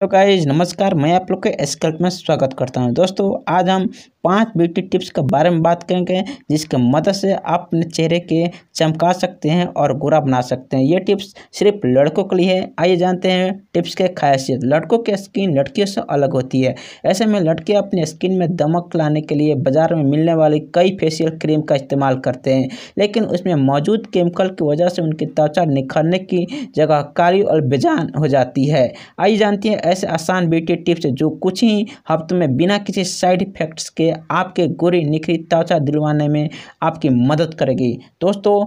तो गाइज नमस्कार मैं आप लोग के एस में स्वागत करता हूं दोस्तों आज हम पांच ब्यूटी टिप्स के बारे में बात करेंगे जिसके मदद से आप अपने चेहरे के चमका सकते हैं और गोरा बना सकते हैं ये टिप्स सिर्फ लड़कों के लिए है आइए जानते हैं टिप्स के खासियत लड़कों की स्किन लड़कियों से अलग होती है ऐसे में लड़के अपने स्किन में दमक लाने के लिए बाजार में मिलने वाली कई फेशियल क्रीम का इस्तेमाल करते हैं लेकिन उसमें मौजूद केमिकल की वजह से उनकी त्वचा निखरने की जगह काली और बेजान हो जाती है आइए जानती है ऐसे आसान ब्यूटी टिप्स जो कुछ ही हफ्तों में बिना किसी साइड इफेक्ट्स के आपके गोरी निखरी त्वचा दिलवाने में आपकी मदद करेगी दोस्तों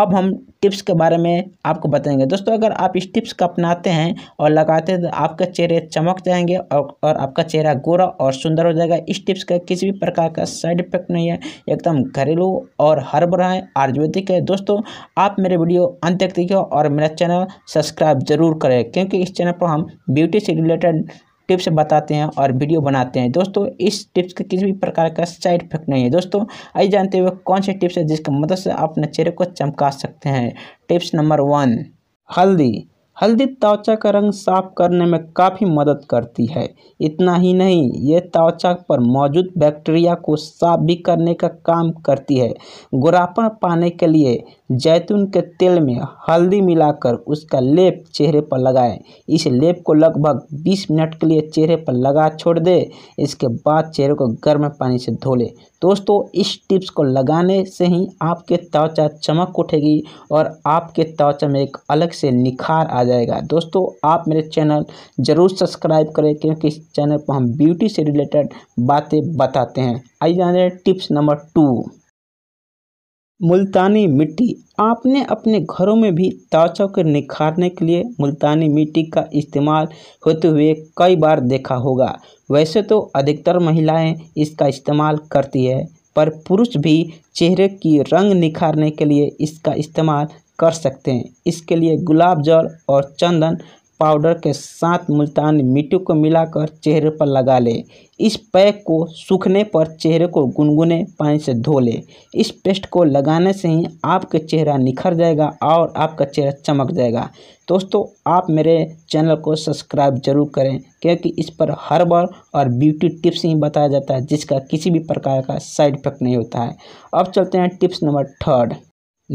अब हम टिप्स के बारे में आपको बताएंगे दोस्तों अगर आप इस टिप्स को अपनाते हैं और लगाते हैं तो आपका चेहरे चमक जाएंगे और और आपका चेहरा गोरा और सुंदर हो जाएगा इस टिप्स का किसी भी प्रकार का साइड इफेक्ट नहीं है एकदम घरेलू और हर्बल है आयुर्वेदिक है दोस्तों आप मेरे वीडियो अंत तक देखिए और मेरा चैनल सब्सक्राइब जरूर करें क्योंकि इस चैनल पर हम ब्यूटी से रिलेटेड टिप्स बताते हैं और वीडियो बनाते हैं दोस्तों इस टिप्स का किसी भी प्रकार का साइड इफेक्ट नहीं है दोस्तों आइए जानते हुए कौन से टिप्स है जिसकी मदद मतलब से आप अपने चेहरे को चमका सकते हैं टिप्स नंबर वन हल्दी हल्दी त्वचा का रंग साफ करने में काफ़ी मदद करती है इतना ही नहीं ये त्वचा पर मौजूद बैक्टीरिया को साफ भी करने का काम करती है गोरापन पाने के लिए जैतून के तेल में हल्दी मिलाकर उसका लेप चेहरे पर लगाएं इस लेप को लगभग 20 मिनट के लिए चेहरे पर लगा छोड़ दें इसके बाद चेहरे को गर्म पानी से धो लें दोस्तों इस टिप्स को लगाने से ही आपके त्वचा चमक उठेगी और आपके त्वचा में एक अलग से निखार आ जाएगा दोस्तों आप मेरे चैनल ज़रूर सब्सक्राइब करें क्योंकि इस चैनल पर हम ब्यूटी से रिलेटेड बातें बताते हैं आइए जाने टिप्स नंबर टू मुल्तानी मिट्टी आपने अपने घरों में भी त्वचा के निखारने के लिए मुल्तानी मिट्टी का इस्तेमाल होते हुए कई बार देखा होगा वैसे तो अधिकतर महिलाएं इसका इस्तेमाल करती है पर पुरुष भी चेहरे की रंग निखारने के लिए इसका इस्तेमाल कर सकते हैं इसके लिए गुलाब जल और चंदन पाउडर के साथ मुल्तानी मिट्टी को मिलाकर चेहरे पर लगा ले इस पैक को सूखने पर चेहरे को गुनगुने पानी से धो ले इस पेस्ट को लगाने से ही आपका चेहरा निखर जाएगा और आपका चेहरा चमक जाएगा दोस्तों आप मेरे चैनल को सब्सक्राइब जरूर करें क्योंकि इस पर हर बार और ब्यूटी टिप्स ही बताया जाता है जिसका किसी भी प्रकार का साइड इफेक्ट नहीं होता है अब चलते हैं टिप्स नंबर थर्ड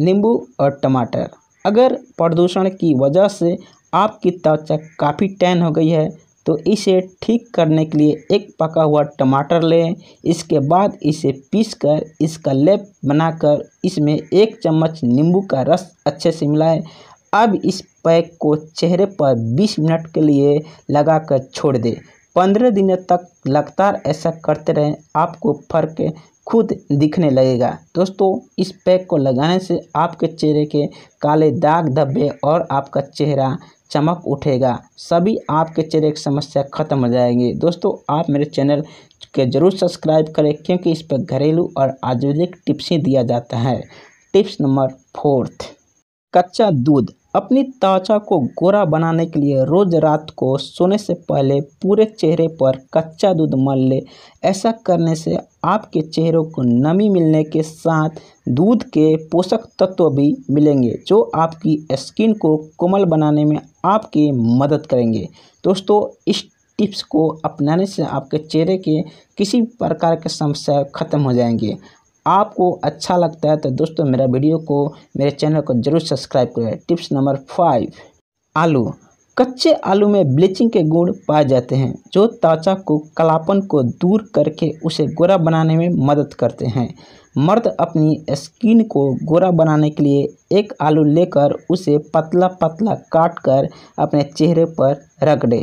नींबू और टमाटर अगर प्रदूषण की वजह से आपकी त्वचा काफ़ी टैन हो गई है तो इसे ठीक करने के लिए एक पका हुआ टमाटर लें इसके बाद इसे पीसकर इसका लेप बनाकर इसमें एक चम्मच नींबू का रस अच्छे से मिलाएं अब इस पैक को चेहरे पर 20 मिनट के लिए लगाकर छोड़ दें पंद्रह दिनों तक लगातार ऐसा करते रहें आपको फर्क खुद दिखने लगेगा दोस्तों इस पैक को लगाने से आपके चेहरे के काले दाग धब्बे और आपका चेहरा चमक उठेगा सभी आपके चेहरे की समस्या खत्म हो जाएगी दोस्तों आप मेरे चैनल के जरूर सब्सक्राइब करें क्योंकि इस पर घरेलू और आयुर्वेदिक टिप्स ही दिया जाता है टिप्स नंबर फोर्थ कच्चा दूध अपनी त्वचा को गोरा बनाने के लिए रोज रात को सोने से पहले पूरे चेहरे पर कच्चा दूध मल ले ऐसा करने से आपके चेहरे को नमी मिलने के साथ दूध के पोषक तत्व भी मिलेंगे जो आपकी स्किन को कोमल बनाने में आपकी मदद करेंगे दोस्तों इस टिप्स को अपनाने से आपके चेहरे के किसी प्रकार के समस्या खत्म हो जाएंगे आपको अच्छा लगता है तो दोस्तों मेरा वीडियो को मेरे चैनल को जरूर सब्सक्राइब करें टिप्स नंबर फाइव आलू कच्चे आलू में ब्लीचिंग के गुण पाए जाते हैं जो त्वचा को कलापन को दूर करके उसे गोरा बनाने में मदद करते हैं मर्द अपनी स्किन को गोरा बनाने के लिए एक आलू लेकर उसे पतला पतला काट कर अपने चेहरे पर रख दे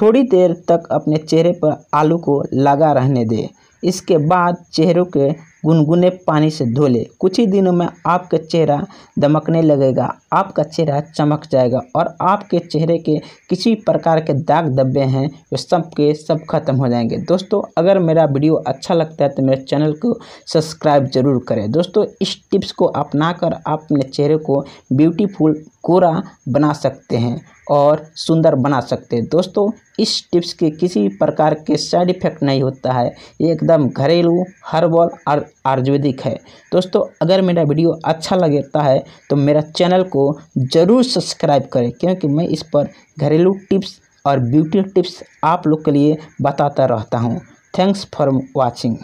थोड़ी देर तक अपने चेहरे पर आलू को लगा रहने दे इसके बाद चेहरे के गुनगुने पानी से धो ले कुछ ही दिनों में आपका चेहरा दमकने लगेगा आपका चेहरा चमक जाएगा और आपके चेहरे के किसी प्रकार के दाग धब्बे हैं वो सब के सब खत्म हो जाएंगे दोस्तों अगर मेरा वीडियो अच्छा लगता है तो मेरे चैनल को सब्सक्राइब जरूर करें दोस्तों इस टिप्स को अपना कर आप अपने चेहरे को ब्यूटीफुल कोरा बना सकते हैं और सुंदर बना सकते हैं दोस्तों इस टिप्स के किसी प्रकार के साइड इफेक्ट नहीं होता है ये एकदम घरेलू हर्बल और आयुर्वेदिक है दोस्तों अगर मेरा वीडियो अच्छा लगता है तो मेरा चैनल को ज़रूर सब्सक्राइब करें क्योंकि मैं इस पर घरेलू टिप्स और ब्यूटी टिप्स आप लोग के लिए बताता रहता हूँ थैंक्स फॉर वॉचिंग